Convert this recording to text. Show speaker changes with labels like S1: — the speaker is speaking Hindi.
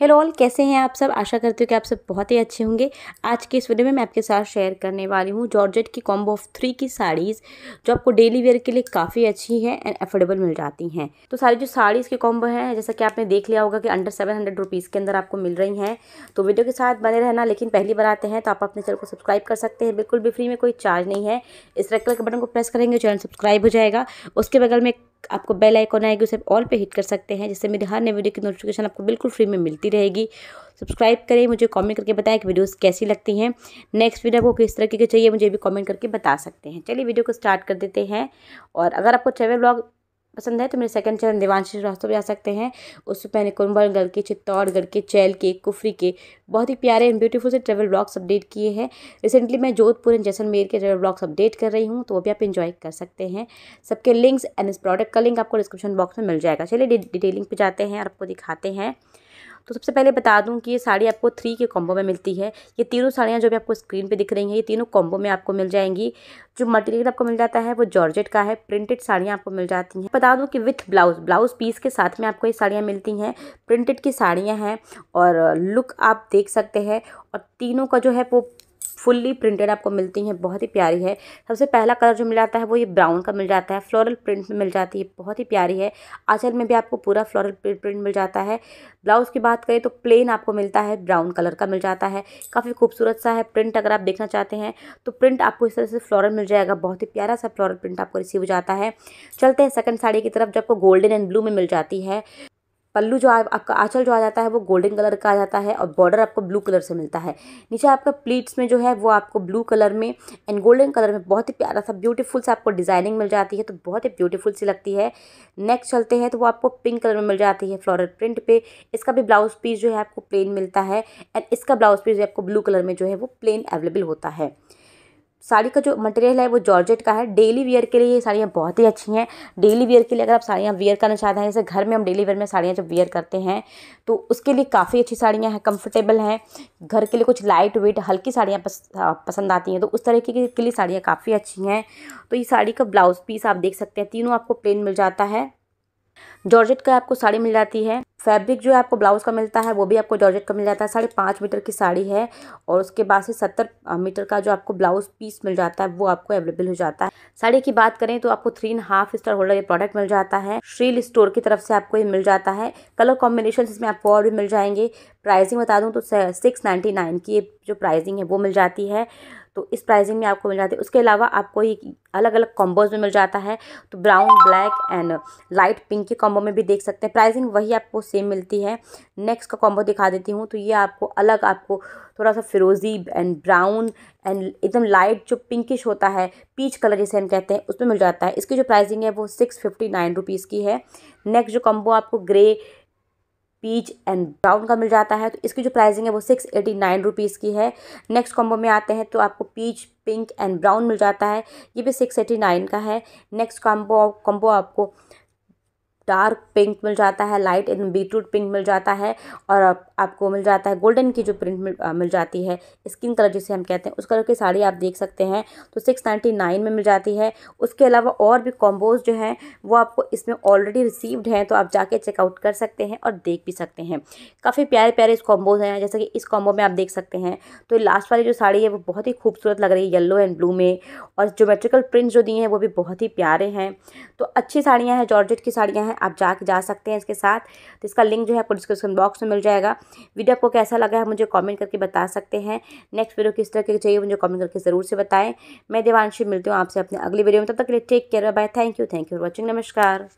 S1: हेलो ऑल कैसे हैं आप सब आशा करती हूँ कि आप सब बहुत ही अच्छे होंगे आज के इस वीडियो में मैं आपके साथ शेयर करने वाली हूँ जॉर्जेट की कॉम्बो ऑफ थ्री की साड़ीज़ जो आपको डेली वेयर के लिए काफ़ी अच्छी है एंड अफोर्डेबल मिल जाती हैं तो सारी जो साड़ीज़ की कॉम्बो हैं जैसा कि आपने देख लिया होगा कि अंडर सेवन हंड्रेड रुपीज़ के अंदर आपको मिल रही हैं तो वीडियो के साथ बने रहना लेकिन पहली बार आते हैं तो आप अपने चैनल को सब्सक्राइब कर सकते हैं बिल्कुल भी फ्री में कोई चार्ज नहीं है इस रेड कलर के बटन को प्रेस करेंगे चैनल सब्सक्राइब हो जाएगा उसके बगल में आपको बेल आइकॉन आएगी उसे ऑल पे हिट कर सकते हैं जिससे मेरे हर नए वीडियो की नोटिफिकेशन आपको बिल्कुल फ्री में मिलती रहेगी सब्सक्राइब करें मुझे कमेंट करके बताएं कि वीडियोस कैसी लगती हैं नेक्स्ट वीडियो आपको किस तरीके की चाहिए मुझे भी कमेंट करके बता सकते हैं चलिए वीडियो को स्टार्ट कर देते हैं और अगर आपको ट्रेवल ब्लॉग पसंद है तो मेरे सेकंड चैनल देवानशी श्रीवास्तव भी आ सकते हैं उसमें मैंने कुंभलगढ़ के चित्तौड़गढ़ के चैल के कुफरी के बहुत ही प्यारे एंड ब्यूटीफुल से ट्रेवल ब्लॉग्स अपडेट किए हैं रिसेंटली मैं जोधपुर एंड जैसलमेर के ट्रेवल ब्लॉग्स अपडेट कर रही हूँ तो वो भी आप इन्जॉय कर सकते हैं सबके लिंक्स एंड इस प्रोडक्ट का लिंक आपको डिस्क्रिप्शन बॉक्स में मिल जाएगा चलिए डिटेलिंग पर जाते हैं और आपको दिखाते हैं तो सबसे पहले बता दूं कि ये साड़ी आपको थ्री के कॉम्बो में मिलती है ये तीनों साड़ियाँ जो भी आपको स्क्रीन पे दिख रही हैं ये तीनों कॉम्बो में आपको मिल जाएंगी जो मटेरियल आपको मिल जाता है वो जॉर्जेट का है प्रिंटेड साड़ियाँ आपको मिल जाती हैं बता दूँ कि विथ ब्लाउज ब्लाउज पीस के साथ में आपको ये साड़ियाँ मिलती हैं प्रिंटेड की साड़ियाँ हैं और लुक आप देख सकते हैं और तीनों का जो है वो फुल्ली प्रिंटेड आपको मिलती हैं बहुत ही प्यारी है सबसे पहला कलर जो मिल जाता है वो ये ब्राउन का मिल जाता है फ्लोरल प्रिंट में मिल जाती है बहुत ही प्यारी है आंचल में भी आपको पूरा फ्लोरल प्रिंट मिल जाता है ब्लाउज़ की बात करें तो प्लेन आपको मिलता है ब्राउन कलर का मिल जाता है काफ़ी खूबसूरत सा है प्रिंट अगर आप देखना चाहते हैं तो प्रिंट आपको इस तरह से फ्लोरल मिल जाएगा बहुत ही प्यारा सा फ्लोरल प्रिंट आपको रिसीव हो जाता है चलते हैं सेकंड साड़ी की तरफ जो आपको गोल्डन एंड ब्लू में मिल जाती है पल्लू जो आ, आपका आंचल जो आ जाता है वो गोल्डन कलर का आ जाता है और बॉर्डर आपको ब्लू कलर से मिलता है नीचे आपका प्लीट्स में जो है वो आपको ब्लू कलर में एंड गोल्डन कलर में बहुत ही प्यारा सा ब्यूटीफुल से आपको डिज़ाइनिंग मिल जाती है तो बहुत ही ब्यूटीफुल सी लगती है नेक्स्ट चलते हैं तो वो आपको पिंक कलर में मिल जाती है फ्लोरल प्रिंट पे इसका भी ब्लाउज पीस जो है आपको प्लेन मिलता है एंड इसका ब्लाउज पीस आपको ब्लू कलर में जो है वो प्लेन अवेलेबल होता है साड़ी का जो मटेरियल है वो जॉर्जेट का है डेली वेयर के लिए ये साड़ियाँ बहुत ही अच्छी हैं डेली वेयर के लिए अगर आप साड़ियाँ वेयर करना चाहते हैं जैसे घर में हम डेली वेयर में साड़ियाँ जब वेयर करते हैं तो उसके लिए काफ़ी अच्छी साड़ियाँ हैं कंफर्टेबल हैं घर के लिए कुछ लाइट वेट हल्की साड़ियाँ पस, पसंद आती हैं तो उस तरीके की के लिए साड़ियाँ काफ़ी अच्छी हैं तो ये साड़ी का ब्लाउज़ पीस आप देख सकते हैं तीनों आपको प्लेन मिल जाता है जॉर्जेट का आपको साड़ी मिल जाती है फैब्रिक जो है आपको ब्लाउज का मिलता है वो भी आपको जॉर्जेट का मिल जाता है साढ़े पाँच मीटर की साड़ी है और उसके बाद से सत्तर मीटर का जो आपको ब्लाउज पीस मिल जाता है वो आपको अवेलेबल हो जाता है साड़ी की बात करें तो आपको three and half star holder ये प्रोडक्ट मिल जाता है श्रील स्टोर की तरफ से आपको ये मिल जाता है कलर कॉम्बिनेशन इसमें आपको और भी मिल जाएंगे प्राइसिंग बता दूँ तो सिक्स नाइन्टी नाइन की जो प्राइजिंग है वो मिल जाती है तो इस प्राइसिंग में आपको मिल जाती है उसके अलावा आपको ये अलग अलग कॉम्बोज में मिल जाता है तो brown black and light pink के कॉम्बो में भी देख सकते हैं प्राइसिंग वही आपको सेम मिलती है नेक्स्ट का कॉम्बो दिखा देती हूँ तो ये आपको अलग आपको थोड़ा सा फिरोजी एंड ब्राउन एंड एकदम लाइट जो पिंकिश होता है पीच कलर जिसे हम कहते हैं उसमें मिल जाता है इसकी जो प्राइसिंग है वो सिक्स फिफ्टी नाइन रुपीज़ की है नेक्स्ट जो कॉम्बो आपको ग्रे पीच एंड ब्राउन का मिल जाता है तो इसकी जो प्राइसिंग है वो सिक्स एटी नाइन रुपीज़ की है नेक्स्ट कॉम्बो में आते हैं तो आपको पीच पिंक एंड ब्राउन मिल जाता है ये भी सिक्स एटी नाइन का है नेक्स्ट कॉम्बो कॉम्बो आपको डार्क पिंक मिल जाता है लाइट इन बीटरूट पिंक मिल जाता है और आप, आपको मिल जाता है गोल्डन की जो प्रिंट मिल, आ, मिल जाती है स्किन कलर जिसे हम कहते हैं उस कलर की साड़ी आप देख सकते हैं तो सिक्स नाइन्टी नाइन में मिल जाती है उसके अलावा और भी कॉम्बोज जो हैं वो आपको इसमें ऑलरेडी रिसीव्ड हैं तो आप जाके चेकआउट कर सकते हैं और देख भी सकते हैं काफ़ी प्यारे प्यारे इस कॉम्बोज हैं जैसे कि इस कॉम्बो में आप देख सकते हैं तो लास्ट वाली जो साड़ी है वो बहुत ही खूबसूरत लग रही है येलो एंड ब्लू में और जोमेट्रिकल प्रिंट्स जो दिए हैं वो भी बहुत ही प्यारे हैं तो अच्छी साड़ियाँ हैं जॉर्जेट की साड़ियाँ हैं आप जाके जा सकते हैं इसके साथ तो इसका लिंक जो है आपको डिस्क्रिप्शन बॉक्स में मिल जाएगा वीडियो आपको कैसा लगा है मुझे कॉमेंट करके बता सकते हैं नेक्स्ट वीडियो किस तरह की चाहिए मुझे कॉमेंट करके ज़रूर से बताएं मैं देवानशी मिलती हूँ आपसे अपने अगली वीडियो में तब तक के लिए take care bye thank you thank you for watching नमस्कार